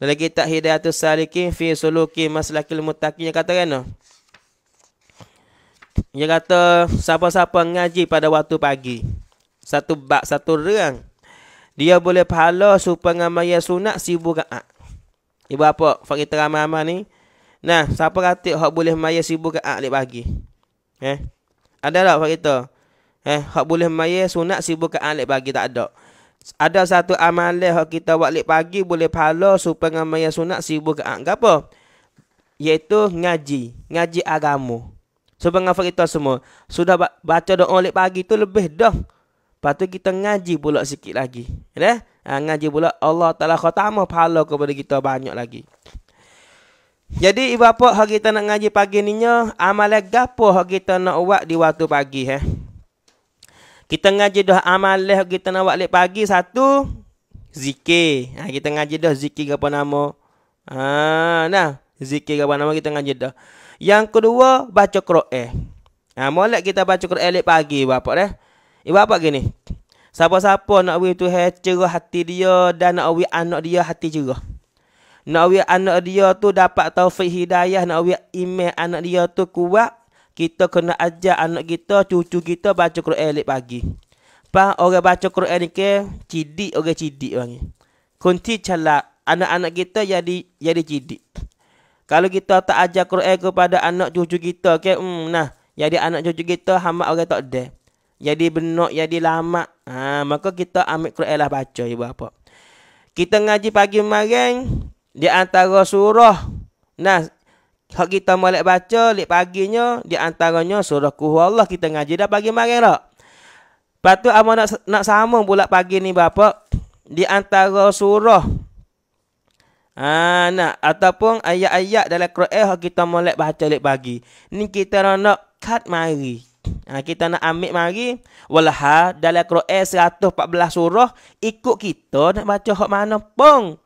Dalam kitab Hidayatul Salikin fi suluki maslakil muttaqin yang kata kena. Dia kata siapa-siapa ngaji pada waktu pagi. Satu bak satu rang. Dia boleh pahala supaya ngamai sunat sibuk ka. Ah. Ibu apa? Fakir teramah-amah ni. Nah, siapa kata hak boleh maya sibuk ka ah, alik pagi? Eh. Ada tak fakir Eh, hak boleh maya sunat sibuk ka ah, alik pagi tak ada ada satu amalan yang kita buat lepas pagi boleh pahala supaya maya sunat sibuk ke apa? Iaitu ngaji. Ngaji agama. Supaya so, kita semua. Sudah baca doa lepas pagi tu lebih dah. Lepas tu kita ngaji pula sikit lagi. Ya? Ha, ngaji pula Allah Ta'ala khutamah pahala kepada kita banyak lagi. Jadi ibu bapa hari kita nak ngaji pagi ni nya amalan gapo hari kita nak buat di waktu pagi eh. Kita ngaji dah amal leh kita nak buat leh pagi satu zikir. Ha, kita ngaji dah zikir apa nama? Ha, nah, zikir apa nama kita ngaji dah. Yang kedua baca Quran. Ha, molek kita baca Quran leh pagi bapak leh. Ibu bapak gini. Siapa-siapa nak wei tu cerah hati dia dan nak wei anak dia hati cerah. Nak wei anak dia tu dapat taufik hidayah, nak wei iman anak dia tu kuat, kita kena ajar anak kita, cucu kita baca Quran lepas pagi. Pa orang baca Quran ni ke cidik orang cidik bang. Kunti calak anak-anak kita jadi jadi cidik. Kalau kita tak ajar Quran kepada anak cucu kita ke okay? hmm nah jadi anak cucu kita hamak orang tak ada. Jadi benok jadi lama. Ha maka kita ambil Quran lah baca ibu apa. Kita ngaji pagi kemarin di antara surah nah Hak kita malak baca, lep paginya, di antaranya surah kuhu Allah kita ngaji dah pagi mari tak? Lepas tu, Abang nak, nak sama pula pagi ni, Bapak. Di antara surah. Ha, nak. Ataupun ayat-ayat dalam Quran hak kita malak baca lep pagi. Ni kita nak nak cut mari. Ha, kita nak ambil mari. Walha, dalam Quran 114 surah, ikut kita nak baca hak mana pun.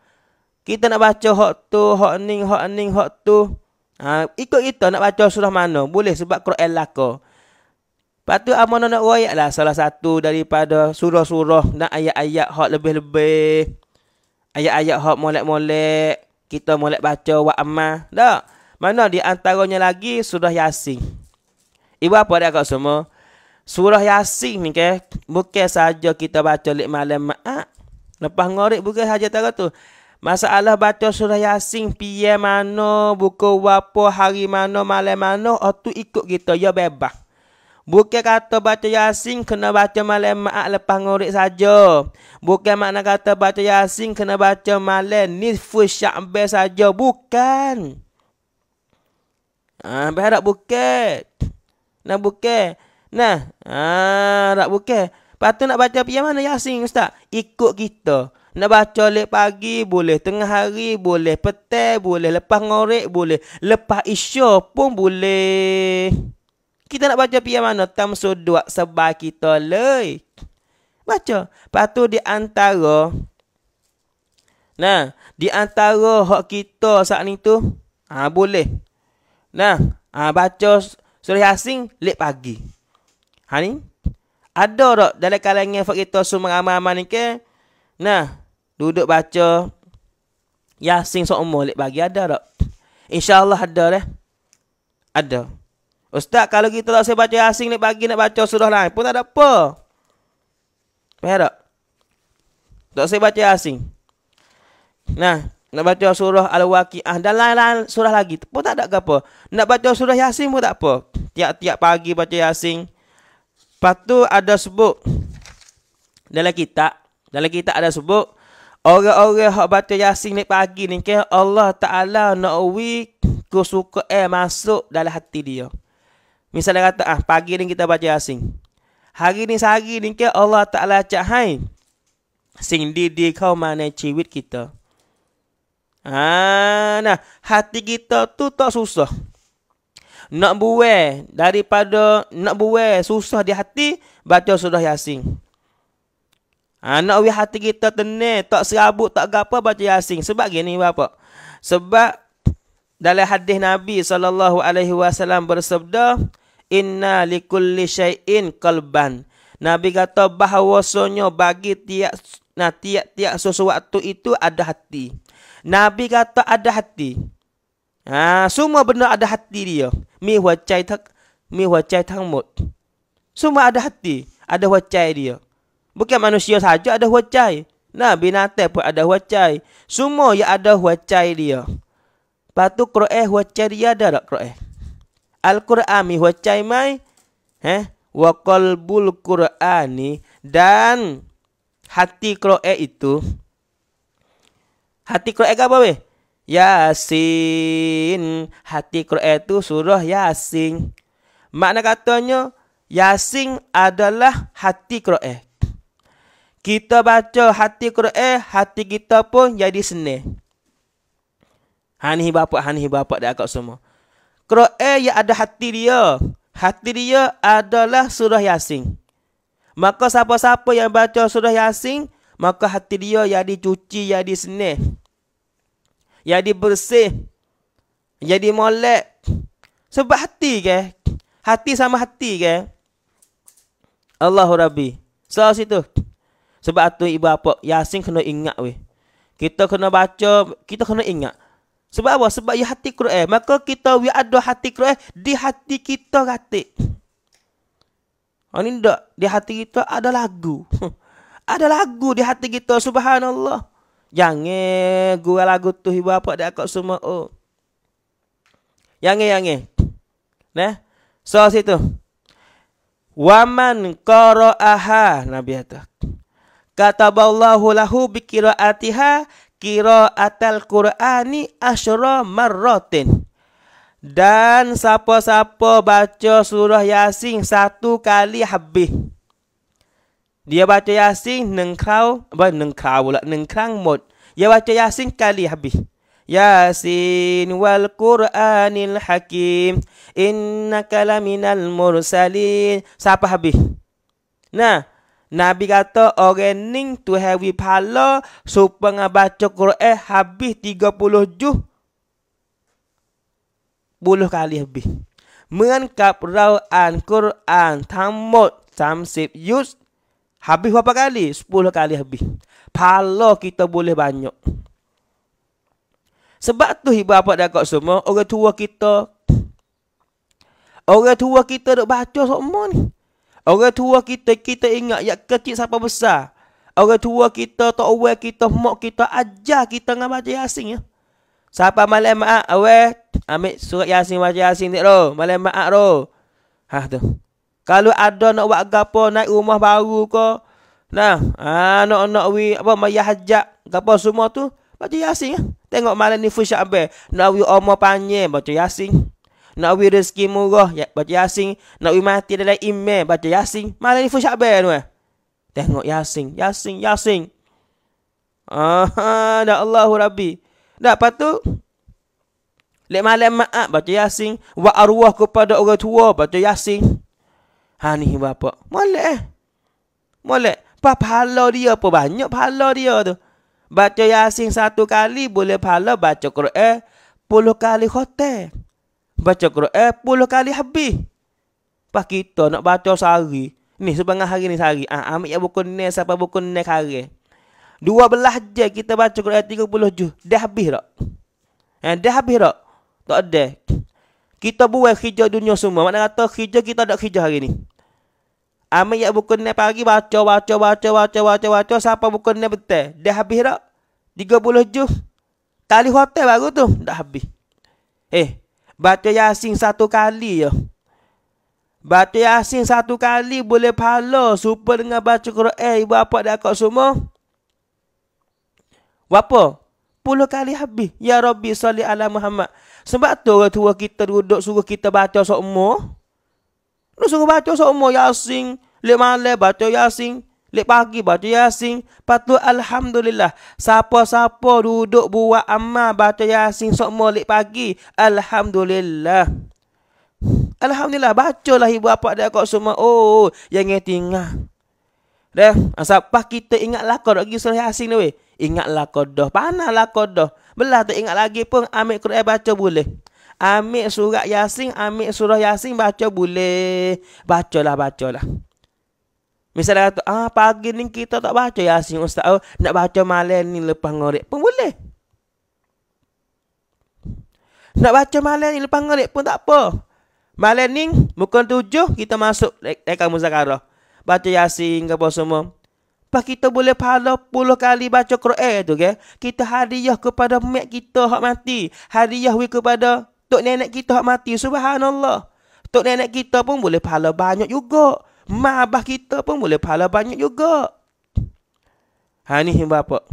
Kita nak baca hak tu, hak ni, hak ni, hak tu. Hak tu. Ha, ikut kita nak baca surah mana. Boleh sebab Quran laka. Lepas tu Amanah ah, nak royak lah salah satu daripada surah-surah dan ayat-ayat hak lebih-lebih. Ayat-ayat hak molek-molek. Kita molek baca wa amma. Tak? Mana di antaranya lagi surah Yasin. Ibu apa dia kat semua? Surah Yasin ni ke? Bukan saja kita baca lek malam ma'ak. Ah, lepas ngorik bukan saja tak tu. Masalah baca surah Yasin, piye mana, buku apa, hari mana, malam mana, atau oh, ikut gitu ya bebas. Bukan kata baca Yasin, kena baca malam maat lepas ngorek saja. Bukan makna kata baca Yasin, kena baca malam nisfu syakbe saja. Bukan. Ah, ha, berharap bukan. Nak bukan. Nah, ah, ha, nak bukan. Lepas nak baca piye mana Yasin, Ustaz? Ikut kita. Ikut kita. Nak baca lep pagi boleh. Tengah hari boleh. Petai boleh. Lepas ngorek boleh. Lepas isya pun boleh. Kita nak baca pihak mana? Tam sudut sebab kita leh. Baca. Lepas tu di antara. Nah. Di antara hak kita saat ni tu. Ha, boleh. Nah. Ha, baca surah asing lep pagi. Ha ni. Ada tak dalam kalangan fakta semua ramai-ramai ni ke? Nah, Duduk baca Yasin seumur lek bagi ada tak? InsyaAllah ada deh. Ada. Ustaz, kalau kita tak saya baca Yasin lek bagi nak baca surah lain pun tak ada apa. Faham tak? Tak saya baca Yasin. Nah, nak baca surah Al-Waqi'ah dan lain-lain surah lagi pun tak ada ke apa. Nak baca surah Yasin pun tak apa. Tiap-tiap pagi baca Yasin. Lepas ada sebut dalam kitab. Dalam kitab ada sebut. Orang-orang hak baca Yasin ni pagi ni kan Allah Taala nak wi ku eh masuk dalam hati dia. Misalnya kata ah pagi ni kita baca Yasin. Hari ni sehari ni kan Allah Taala cahai Sing di di kau mana ciwit kita. Ah nah hati kita tu tak susah. Nak buai daripada nak buai susah di hati baca surah Yasin ha, Nak biar hati kita tenang Tak serabut, tak gapa baca Yasin Sebab gini bapak Sebab dalam hadis Nabi saw bersabda inna likulli syai'in qalban Nabi kata bahawasanya bagi tiap nah tiap-tiap sesuatu itu ada hati Nabi kata ada hati ha semua benda ada hati dia mi wa tak mi wa chai tang semua ada hati ada wa dia Bukan manusia saja ada huacai. Nah, binatang pun ada huacai. Semua yang ada huacai dia. Lepas tu, Quran huacai dia ada tak Quran? Al-Quran mi huacai mai. Eh? Wa qalbul Qur'ani. Dan hati Quran itu. Hati Quran apa weh? Yasin. Hati Quran itu surah Yasin. Makna katanya, Yasin adalah hati Quran kita baca hati Quran, hati kita pun jadi senih. Hanih bapak, hanih bapak dia agak semua. Quran yang ada hati dia, hati dia adalah surah Yasin. Maka siapa-siapa yang baca surah Yasin, maka hati dia jadi cuci, jadi senih. Jadi bersih. Jadi molek. Sebab hati ke? Hati sama hati ke? Allahu Rabbi. So, situ. Sebab tu ibu apa? Yasin kena ingat weh. Kita kena baca, kita kena ingat. Sebab apa? Sebab ia hati Quran. Maka kita we ada hati Quran di hati kita katik. Oh ha, ni tak? Di hati kita ada lagu. ada lagu di hati kita. Subhanallah. Jangan gua lagu tu ibu apa dia kat semua. Oh. Jangan, jangan. Nah. So situ. Waman qara'aha Nabi kata. Kata Kataballahu lahu kira atal Qur'ani asyara marratin. Dan sapa sapa baca surah Yasin satu kali habis. Dia baca Yasin nengkau, apa lah pula, nengkrang mod. Dia baca Yasin kali habis. Yasin wal Qur'anil Hakim innaka laminal mursalin. Siapa habis? Nah, Nabi kata orang ning tu hawi pahala supaya baca Quran habis 30 juz. Buluh kali habis. Mengangkap rawan Quran tamat samsip yus habis berapa kali? 10 kali habis. Pahala kita boleh banyak. Sebab tu ibu bapa dekat semua orang tua kita Orang tua kita duk baca semua ni. Orang tua kita, kita ingat yang kecil siapa besar. Orang tua kita, tak awal kita, mak kita, ajar kita dengan baca Yasin. Ya. Siapa malam mak awal, ambil surat Yasin, baca Yasin ni, roh. Malam mak roh. Ha, tu. Kalau ada nak buat gapo naik rumah baru ke, nah, anak-anak ha, nak wi, apa, maya hajak, gapo semua tu, baca Yasin. Ya. Tengok malam ni, Fushabe, nak wi omah panjang, baca Yasin. Nak wih rezeki murah ya, Baca Yasin Nak wih mati dalam email Baca Yasin Malah ni fushak ben weh Tengok Yasin Yasin Yasin Ah, dah Allahu Rabbi. Dah patu. Lek malam maaf baca Yasin, wa arwah kepada orang tua baca Yasin. Ha ni bapa. Molek eh. Molek. Apa pahala dia pun banyak pahala dia tu. Baca Yasin satu kali boleh pahala baca Quran puluh kali khotbah. Baca Quran eh, puluh kali habis. Lepas kita nak baca sehari. Ni sebangat hari ni sehari. Ah, ambil yang buku ni sampai buku ni hari. Dua belah je kita baca Quran tiga puluh juh. Dah habis tak? Eh, dah habis tak? Tak ada. Kita buat hijau dunia semua. Mana kata hijau kita tak hijau hari ni. Ambil yang buku ni pagi baca, baca, baca, baca, baca, baca. Siapa buku ni betul. Dah habis tak? Tiga puluh juh. Kali hotel baru tu. Dah habis. Eh, Baca Yasin satu kali je. Baca Yasin satu kali boleh pahala. super dengan baca Quran. Eh, ibu bapa dah kau semua. wapo Puluh kali habis. Ya Rabbi, salli ala Muhammad. Sebab tu orang tua kita duduk suruh kita baca seumur. Dia suruh baca seumur Yasin. Lek malam baca Yasin. Lepas pagi baca Yasin. Lepas tu Alhamdulillah. Siapa-siapa duduk buat amal baca Yasin semua lepas pagi. Alhamdulillah. Alhamdulillah. lah ibu bapa dia kau semua. Oh, yang ingat ingat. Dah, siapa kita ingat lakar nak pergi surah Yasin ni weh. Ingat lakar dah. Panah lakar dah. Belah tu ingat lagi pun amik Quran baca boleh. Amik surah Yasin, amik surah Yasin baca boleh. Bacalah, bacalah. Misalnya kata, ah pagi ni kita tak baca Yasin Ustaz. Oh, nak baca malam ni lepas ngorek pun boleh. Nak baca malam ni lepas ngorek pun tak apa. Malam ni, bukan tujuh, kita masuk rekam muzakarah. Baca Yasin ke apa semua. Lepas kita boleh pahala puluh kali baca Quran tu. Okay? Kita hadiah kepada mak kita yang mati. Hadiah kepada tok nenek kita yang mati. Subhanallah. Tok nenek kita pun boleh pahala banyak Juga. Mak abah kita pun boleh pahala banyak juga. Ha ni himba apa?